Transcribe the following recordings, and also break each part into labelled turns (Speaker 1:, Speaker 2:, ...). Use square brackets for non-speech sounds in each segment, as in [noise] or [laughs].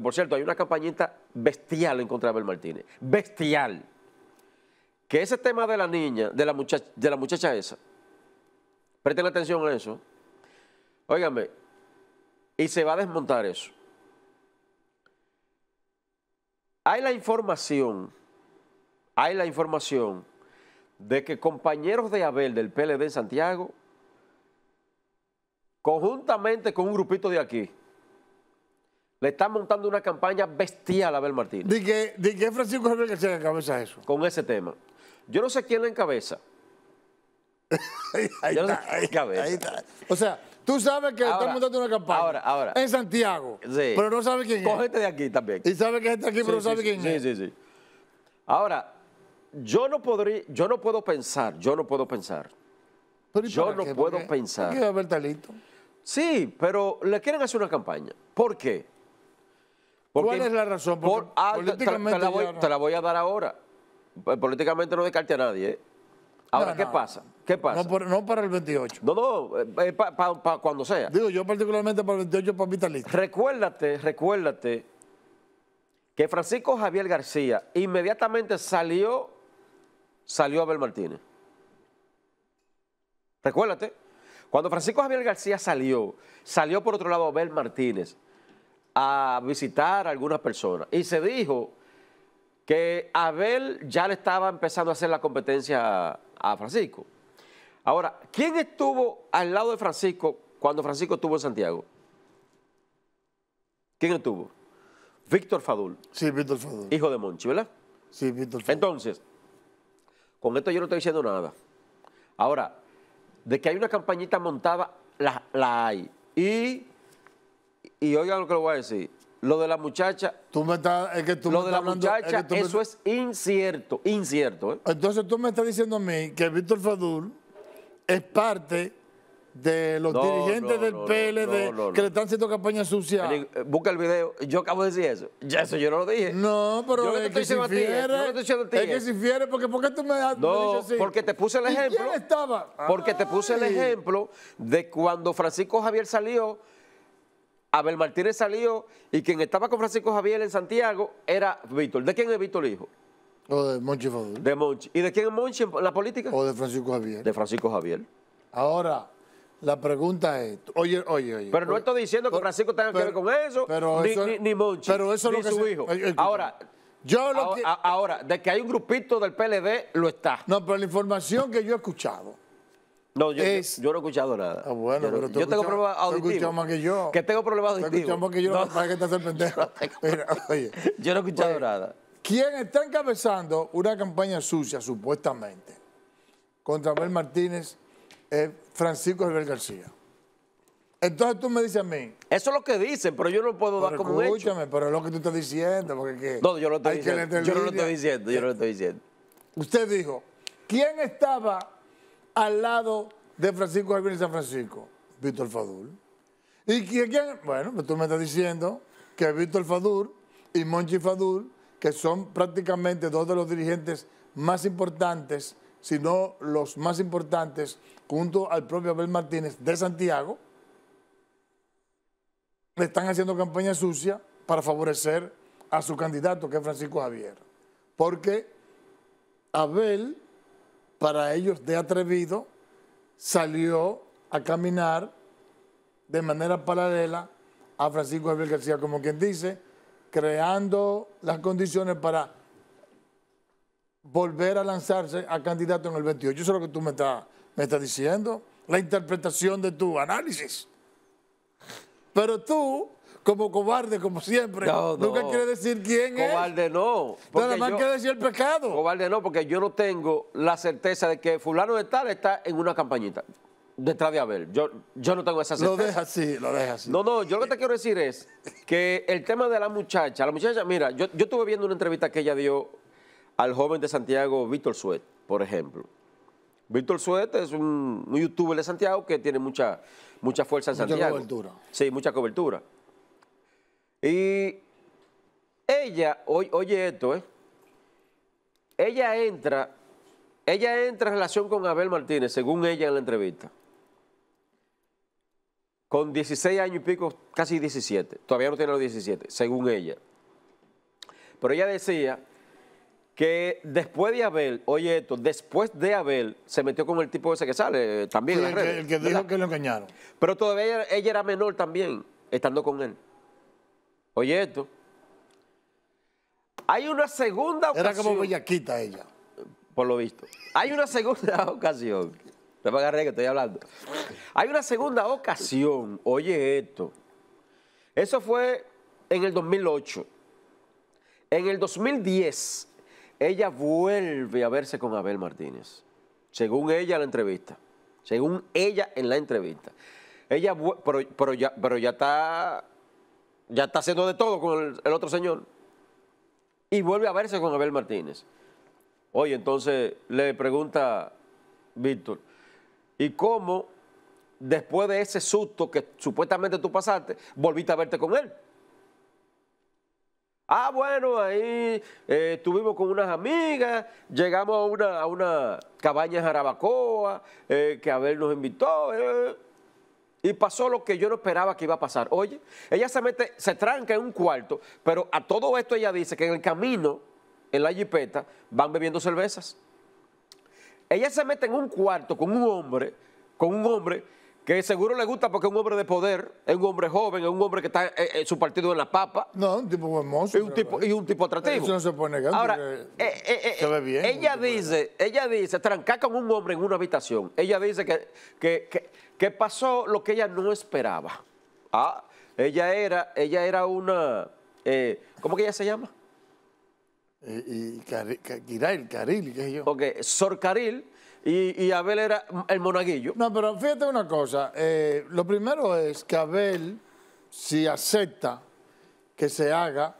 Speaker 1: por cierto, hay una campañita bestial en contra de Abel Martínez. Bestial. Que ese tema de la niña, de la, muchacha, de la muchacha esa, presten atención a eso. Óigame, y se va a desmontar eso. Hay la información, hay la información de que compañeros de Abel del PLD en Santiago, conjuntamente con un grupito de aquí, le están montando una campaña bestial a Abel Martínez. ¿De qué, de que Francisco Javier García le encabeza eso? Con ese tema. Yo no sé quién la encabeza. [laughs] ahí, está, ahí, ahí está.
Speaker 2: O sea, Tú sabes que le están montando una campaña. Ahora, ahora. En Santiago. Sí. Pero no sabes quién es. Cógete
Speaker 1: de aquí también. Y sabe que está aquí, pero no sabe quién es. Sí, sí, sí. Ahora, yo no podría, yo no puedo pensar, yo no puedo pensar. yo no puedo pensar. ¿Qué va a haber talento? Sí, pero le quieren hacer una campaña. ¿Por qué?
Speaker 2: ¿Cuál es la razón? Por, ah, políticamente te, la
Speaker 1: voy, a dar ahora. Políticamente no descarte a nadie. ¿eh?
Speaker 2: Ahora, ¿qué pasa? ¿Qué pasa? No, para el 28. No, no, eh, eh, para cuando sea. Digo, yo particularmente para el 28 para Vitali. Recuérdate, recuérdate
Speaker 1: que Francisco Javier García inmediatamente salió, salió Abel Martínez. Recuérdate, cuando Francisco Javier García salió, salió por otro lado Abel Martínez a visitar a algunas personas. Y se dijo que Abel ya le estaba empezando a hacer la competencia a Francisco. Ahora, ¿quién estuvo al lado de Francisco cuando Francisco estuvo en Santiago? ¿Quién estuvo? Víctor Fadul. Sí, Víctor Fadul. Hijo de Monchi, ¿verdad? Sí, Víctor Fadul. Entonces, con esto yo no estoy diciendo nada. Ahora, de que hay una campañita montada, la, la hay. Y y oiga lo que le voy a decir, lo de la
Speaker 2: muchacha. Tú me estás, es que tú lo de la muchacha, eso es incierto,
Speaker 1: incierto.
Speaker 2: ¿eh? Entonces tú me estás diciendo a mí que Víctor Fadul es parte de los dirigentes del PL PLD que le están haciendo campaña sucia. Eh, busca el video, yo acabo de decir eso. Ya eso yo no lo dije. No, pero yo es, que si eh, fiere, estoy diciendo a Es que si fiere, porque ¿por qué tú me has dicho así? porque te puse el ejemplo. quién estaba? Porque te puse el ejemplo
Speaker 1: de cuando Francisco Javier salió Abel Martínez salió y quien estaba con Francisco Javier en Santiago era Víctor. ¿De quién es Víctor el hijo?
Speaker 2: de Monchi Fadul. De Monchi. ¿Y de quién es Monchi en la política? O de Francisco Javier. De Francisco Javier. Ahora, la pregunta es, oye, oye, oye. Pero no
Speaker 1: estoy diciendo que Francisco tenga que ver con eso, ni, Monchi, pero eso ni lo su hijo. ahora, yo ahora, de que hay un grupito del PLD,
Speaker 2: lo está. No, pero la información que yo he escuchado
Speaker 1: no, yo, yo, no he escuchado nada. Ah,
Speaker 2: bueno, yo, pero tú yo tengo problemas auditivos. escuchado más que yo. Que tengo problemas auditivos. escuchado más que yo, no, para que estás [laughs] el pendejo. [laughs] Mira, oye. Yo no he escuchado nada. ¿Quién está encabezando una campaña sucia, supuestamente, contra Abel Martínez, es eh, Francisco Albert García? Entonces tú me dices a mí. Eso es lo que dicen, pero yo no lo puedo dar como hecho. Escúchame, pero es lo que tú estás diciendo. Porque, No, yo lo estoy diciendo. Yo no lo estoy
Speaker 1: diciendo, yo no lo estoy diciendo.
Speaker 2: Usted dijo, ¿quién estaba al lado de Francisco Javier y San Francisco? Víctor Fadul. ¿Y quién? Bueno, pues tú me estás diciendo que Víctor Fadul y Monchi Fadul, que son prácticamente dos de los dirigentes más importantes, si no los más importantes, junto al propio Abel Martínez de Santiago, le están haciendo campaña sucia para favorecer a su candidato, que es Francisco Javier. Porque Abel para ellos de atrevido, salió a caminar de manera paralela a Francisco Javier García, como quien dice, creando las condiciones para volver a lanzarse a candidato en el 28. Eso es lo que tú me estás me diciendo, la interpretación de tu análisis. Pero tú como cobarde, como siempre. Nunca quiere decir quién es. Cobarde no. Nada más quiere decir el pecado. Cobarde no, porque yo no
Speaker 1: tengo la certeza de que fulano de tal está en una campañita detrás de Abel. Yo, yo no tengo esa certeza. Lo deja así, lo deja así. No, no, yo lo que te quiero decir es que el tema de la muchacha, la muchacha, mira, yo, yo estuve viendo una entrevista que ella dio al joven de Santiago, Víctor Suet, por ejemplo. Víctor Suet es un, youtuber de Santiago que tiene mucha, mucha fuerza en Santiago. Mucha cobertura. Sí, mucha cobertura. Y ella, oye esto, ¿eh? ella entra, ella entra en relación con Abel Martínez, según ella en la entrevista. Con 16 años y pico, casi 17. Todavía no tiene los 17, según ella. Pero ella decía que después de Abel, oye esto, después de Abel, se metió con el tipo ese que sale eh, también. en el, el,
Speaker 2: que, dijo que lo engañaron.
Speaker 1: Pero todavía ella, era menor también, estando con él. Oye esto. Hay una segunda ocasión. Era como
Speaker 2: bellaquita ella.
Speaker 1: Por lo visto. Hay una segunda [laughs] ocasión. No me que estoy hablando. Hay una segunda ocasión. Oye esto. Eso fue en el 2008. En el 2010, ella vuelve a verse con Abel Martínez. Según ella en la entrevista. Según ella en la entrevista. Ella, pero ya está ya está haciendo de todo con el, otro señor. Y vuelve a verse con Abel Martínez. Oye, entonces le pregunta Víctor, ¿y cómo después de ese susto que supuestamente tú pasaste, volviste a verte con él? Ah, bueno, ahí eh, estuvimos con unas amigas, llegamos a una, cabaña en Jarabacoa, eh, que Abel nos invitó. Eh, y pasó lo que yo no esperaba que iba a pasar. Oye, ella se mete, se tranca en un cuarto, pero a todo esto ella dice que en el camino, en la jipeta, van bebiendo cervezas. Ella se mete en un cuarto con un hombre, con un hombre que seguro le gusta porque es un hombre de poder, es un hombre joven, es un hombre que está en eh, eh, su partido en la papa. No, un tipo hermoso. Y un tipo, y un tipo atractivo. Eso no se puede negar. Ahora, eh, se ve bien. Ella dice, ella dice, trancar con un hombre en una habitación. Ella dice que, pasó lo que ella no esperaba. Ah, ella era, ella era una, ¿cómo que ella se llama? Y, y Caril, qué sé yo.
Speaker 2: Porque Sor Caril y, Abel era el monaguillo. No, pero fíjate una cosa. Eh, lo primero es que Abel, si acepta que se haga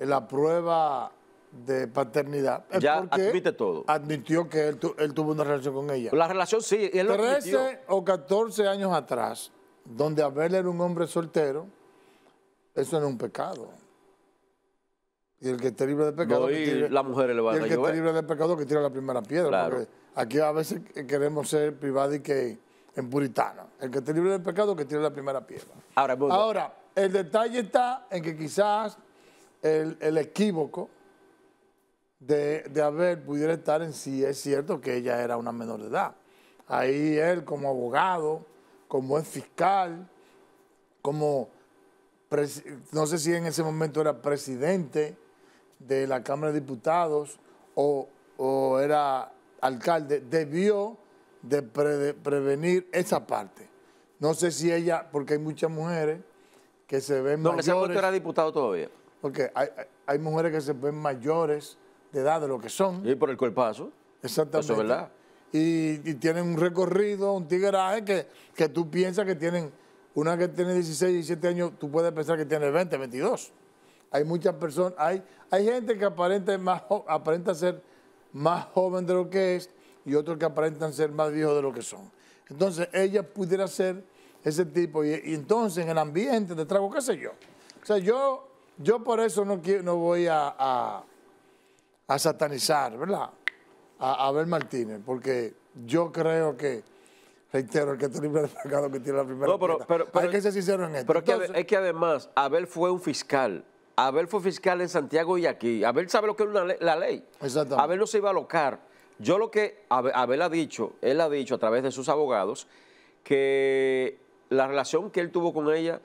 Speaker 2: la prueba de paternidad. ya porque admite todo. Admitió que él, tuvo una relación con ella. La relación
Speaker 1: sí, él 13
Speaker 2: o 14 años atrás, donde Abel era un hombre soltero, eso era un pecado. Y el que esté libre de pecado. que tire, el que esté libre de pecado que tira la primera piedra. Porque aquí a veces queremos ser privados y que en puritano. El que esté libre de pecado que tira la primera piedra. Ahora, el detalle está en que quizás el, equívoco de, de haber pudiera estar en si es cierto que ella era una menor de edad. Ahí él como abogado, como es fiscal, como no sé si en ese momento era presidente de la Cámara de Diputados o, era alcalde, debió de, prevenir esa parte. No sé si ella, porque hay muchas mujeres que se ven mayores. No, era diputado todavía. Porque hay, mujeres que se ven mayores de edad de lo que son. Y por el cuerpazo. Exactamente. Eso es verdad. Y, tienen un recorrido, un tigueraje que, que tú piensas que tienen, una que tiene 16, 17 años, tú puedes pensar que tiene 20, 22. Hay muchas personas, hay, hay gente que aparenta, ser más joven de lo que es y otros que aparentan ser más viejos de lo que son. Entonces, ella pudiera ser ese tipo y, entonces en el ambiente de trago, qué sé yo. O sea, yo, yo por eso no, voy a, satanizar, ¿verdad? A Abel Martínez, porque yo creo que reitero, el que está libre de que tiene la primera. No, pero, qué se hay que en esto.
Speaker 1: Pero es, que, además, Abel fue un fiscal Abel fue fiscal en Santiago y aquí. Abel sabe lo que es la ley. Exacto. Abel no se iba a locar. Yo lo que Abel, ha dicho, él ha dicho a través de sus abogados, que la relación que él tuvo con ella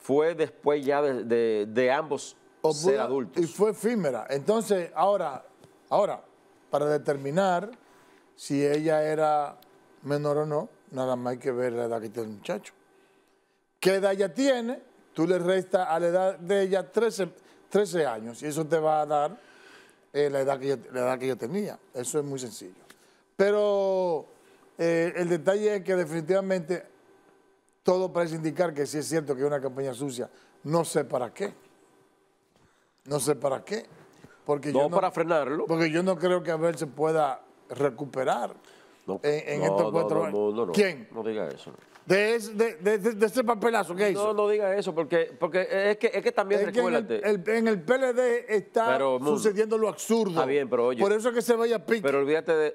Speaker 1: fue después ya de, ambos
Speaker 2: ser adultos. Y fue efímera. Entonces, ahora, ahora, para determinar si ella era menor o no, nada más hay que ver la edad que tiene el muchacho. ¿Qué edad ya tiene? tú le restas a la edad de ella 13, años y eso te va a dar eh, la, edad que yo, que yo tenía. Eso es muy sencillo. Pero eh, el detalle es que definitivamente todo parece indicar que sí es cierto que es una campaña sucia. No sé para qué. No sé para qué. Porque no, yo no, para frenarlo. Porque yo no creo que Abel se pueda recuperar en, estos cuatro años. ¿Quién? No diga eso de, ese papelazo
Speaker 1: que hizo. No, no diga eso, porque, porque es, que, es que también recuérdate.
Speaker 2: en, el, PLD está sucediendo lo absurdo. Está bien, pero oye. Por eso es que se vaya a Pero olvídate
Speaker 1: de. Eh,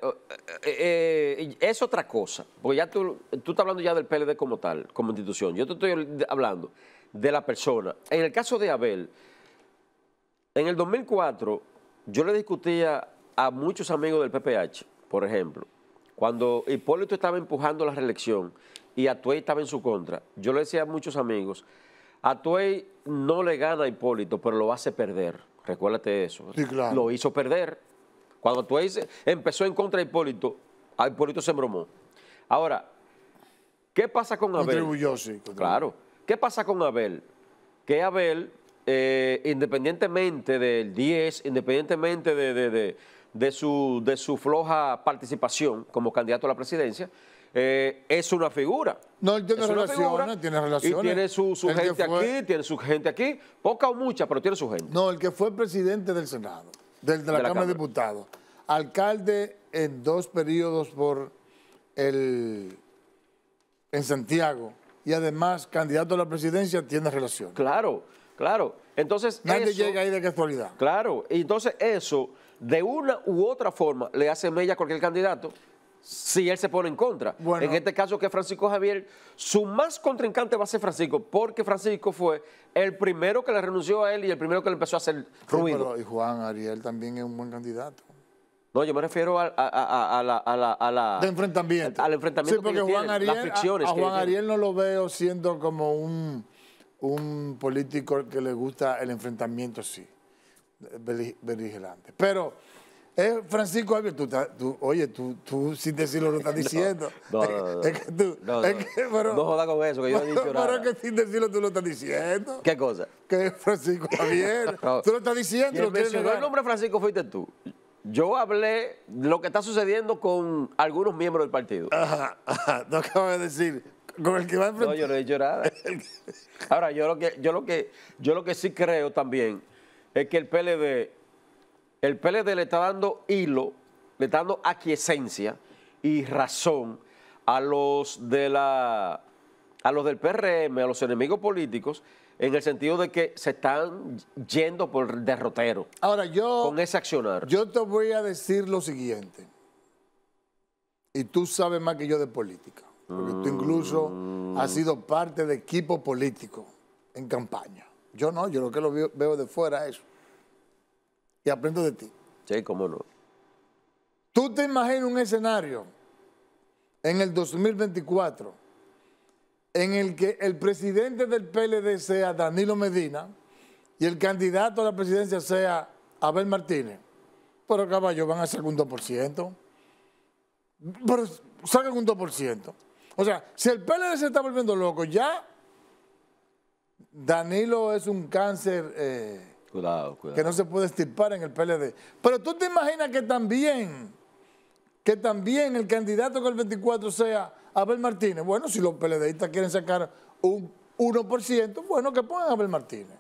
Speaker 1: eh, eh, es otra cosa. Porque ya tú, tú estás hablando ya del PLD como tal, como institución. Yo te estoy hablando de la persona. En el caso de Abel, en el 2004, yo le discutía a muchos amigos del PPH, por ejemplo cuando Hipólito estaba empujando la reelección y Atuey estaba en su contra, yo le decía a muchos amigos, Atuey no le gana a Hipólito, pero lo hace perder. Recuérdate eso. Lo hizo perder. Cuando Atuey empezó en contra de Hipólito, a Hipólito se embromó. Ahora, ¿qué pasa con Abel? Claro. ¿Qué pasa con Abel? Que Abel, eh, independientemente del 10, independientemente de de su, de su floja participación como candidato a la presidencia, eh, es una figura.
Speaker 2: No, él tiene relaciones, tiene relaciones. Y tiene su, gente aquí,
Speaker 1: tiene su gente aquí, poca o mucha, pero tiene su gente.
Speaker 2: No, el que fue presidente del Senado, del, de, la, Cámara, de Diputados, alcalde en dos periodos por el, en Santiago y además candidato a la presidencia tiene relaciones. Claro, claro. Entonces, Nadie llega
Speaker 1: ahí de casualidad. Claro, y entonces eso, de una u otra forma, le hace mella a cualquier candidato si él se pone en contra. En este caso que Francisco Javier, su más contrincante va a ser Francisco, porque Francisco fue el primero que le renunció a él y el primero que le
Speaker 2: empezó a hacer ruido. y Juan Ariel también es un buen candidato. No, yo
Speaker 1: me refiero a, la,
Speaker 2: enfrentamiento. Al enfrentamiento sí, porque Juan Ariel, las A, Juan Ariel no lo veo siendo como un un político que le gusta el enfrentamiento, sí, beligerante. Pero es eh, Francisco Javier, tú, oye, tú, tú sin decirlo lo estás [laughs] diciendo. No, no, [laughs] no, es que tú, no, jodas con eso, que yo no he dicho [laughs] nada. Pero es que sin decirlo tú lo estás diciendo. ¿Qué cosa? Que es Francisco Javier, tú lo estás diciendo. No, el
Speaker 1: nombre Francisco fuiste tú. Yo hablé lo que está sucediendo con algunos miembros del partido. Ajá, ajá, no acabo de decir, con No, yo no he llorado. [laughs] Ahora, yo lo que, yo lo que, yo lo que sí creo también es que el PLD, el PLD le está dando hilo, le está dando aquiescencia y razón a los de la a los del PRM, a los enemigos políticos, en el sentido de que se están yendo
Speaker 2: por el derrotero. Ahora yo con ese accionar. Yo te voy a decir lo siguiente. Y tú sabes más que yo de política porque tú incluso has sido parte de equipo político en campaña. Yo no, yo lo que lo veo, de fuera es y aprendo de ti. Sí, cómo no. Tú te imaginas un escenario en el 2024 en el que el presidente del PLD sea Danilo Medina y el candidato a la presidencia sea Abel Martínez. Pero caballo, van a sacar un 2%. Pero sacan un 2%. O sea, si el PLD se está volviendo loco, ya Danilo es un cáncer eh, que no se puede estirpar en el PLD. Pero tú te imaginas que también, que también el candidato que el 24 sea Abel Martínez. Bueno, si los PLDistas quieren sacar un 1%, bueno, que pongan a Abel Martínez.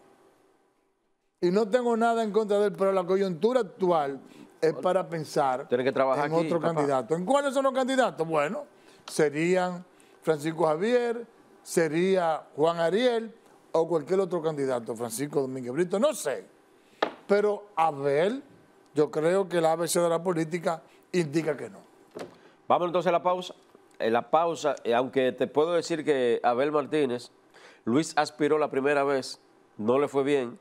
Speaker 2: Y no tengo nada en contra de él, pero la coyuntura actual es para pensar que trabajar en otro candidato. ¿En cuáles son los candidatos? Bueno serían Francisco Javier, sería Juan Ariel o cualquier otro candidato, Francisco Domínguez Brito, no sé. Pero Abel, yo creo que la ABC de la política indica que no.
Speaker 1: Vamos entonces a la pausa. En la pausa, aunque te puedo decir que Abel Martínez, Luis aspiró la primera vez, no le fue bien,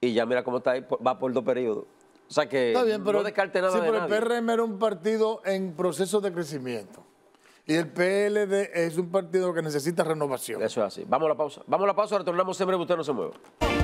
Speaker 1: y ya mira cómo está ahí, va por dos periodos. O sea que bien, pero, no descarte nada Sí, de pero el
Speaker 2: PRM era un partido en proceso de crecimiento y el PLD es un partido que necesita renovación. Eso es así. Vamos a la pausa. Vamos a la pausa, retornamos siempre. usted no se mueva.